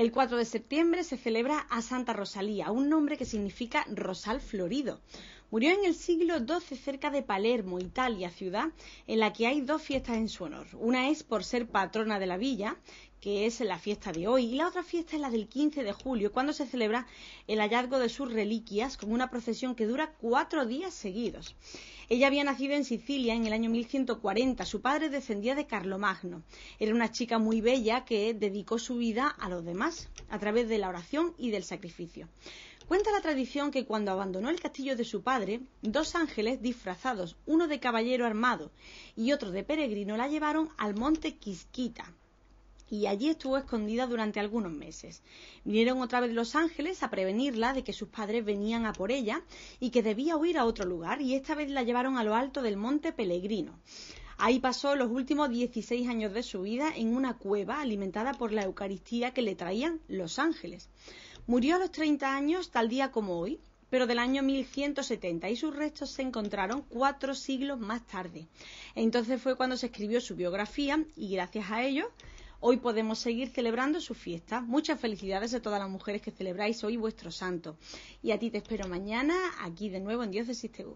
El 4 de septiembre se celebra a Santa Rosalía, un nombre que significa rosal florido. Murió en el siglo XII cerca de Palermo, Italia, ciudad en la que hay dos fiestas en su honor. Una es por ser patrona de la villa, que es la fiesta de hoy, y la otra fiesta es la del 15 de julio, cuando se celebra el hallazgo de sus reliquias con una procesión que dura cuatro días seguidos. Ella había nacido en Sicilia en el año 1140. Su padre descendía de Carlomagno. Era una chica muy bella que dedicó su vida a los demás a través de la oración y del sacrificio. Cuenta la tradición que cuando abandonó el castillo de su padre, dos ángeles disfrazados, uno de caballero armado y otro de peregrino, la llevaron al monte Quisquita. Y allí estuvo escondida durante algunos meses. Vinieron otra vez los ángeles a prevenirla de que sus padres venían a por ella y que debía huir a otro lugar, y esta vez la llevaron a lo alto del monte Peregrino. Ahí pasó los últimos 16 años de su vida en una cueva alimentada por la Eucaristía que le traían los ángeles. Murió a los 30 años, tal día como hoy, pero del año 1170 y sus restos se encontraron cuatro siglos más tarde. Entonces fue cuando se escribió su biografía y gracias a ello hoy podemos seguir celebrando su fiesta. Muchas felicidades a todas las mujeres que celebráis hoy vuestro santo. Y a ti te espero mañana aquí de nuevo en Diócesis TV.